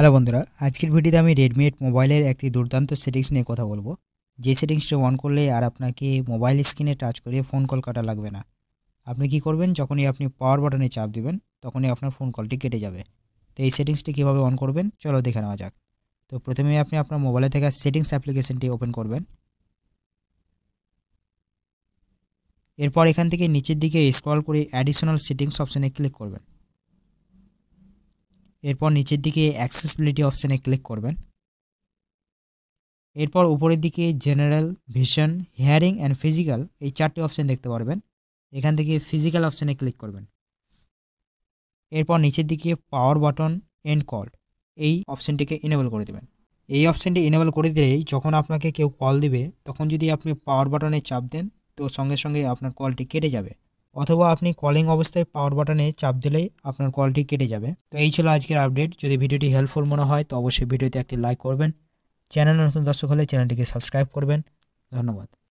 hello বন্ধুরা আজকের ভিডিওতে আমি রেডমি এইট মোবাইলের একটি দুর্দান্ত সেটিংস নিয়ে কথা বলবো যে সেটিংসটা অন করলে আর আপনাকে মোবাইল স্ক্রিনে টাচ করে ফোন কল কাটা লাগবে না আপনি কি করবেন যখনই আপনি পাওয়ার বাটনে চাপ দেবেন তখনই আপনার ফোন কলটি কেটে যাবে তো এই সেটিংসটি কীভাবে অন করবেন চলো দেখে নেওয়া যাক তো প্রথমে আপনি আপনার মোবাইলে থাকা সেটিংস অ্যাপ্লিকেশনটি ওপেন করবেন এরপর এখান থেকে নিচের দিকে স্ক্রল করে অ্যাডিশনাল সেটিংস অপশানে ক্লিক করবেন এরপর নিচের দিকে অ্যাক্সেসিবিলিটি অপশানে ক্লিক করবেন এরপর উপরের দিকে general vision hearing and physical এই চারটি অপশান দেখতে পারবেন এখান থেকে ফিজিক্যাল অপশানে ক্লিক করবেন এরপর নিচের দিকে পাওয়ার বাটন এন্ড কল এই অপশানটিকে ইনেবল করে দেবেন এই অপশানটি ইনেবল করে দিলেই যখন আপনাকে কেউ কল দিবে তখন যদি আপনি পাওয়ার বাটনে চাপ দেন তো সঙ্গে সঙ্গে আপনার কলটি কেটে যাবে অথবা আপনি কলিং অবস্থায় পাওয়ার বাটনে চাপ দিলেই আপনার কলটি কেটে যাবে তো এই ছিল আজকের আপডেট যদি ভিডিওটি হেল্পফুল মনে হয় তো অবশ্যই ভিডিওতে একটি লাইক করবেন চ্যানেল নতুন দর্শক হলে চ্যানেলটিকে সাবস্ক্রাইব করবেন ধন্যবাদ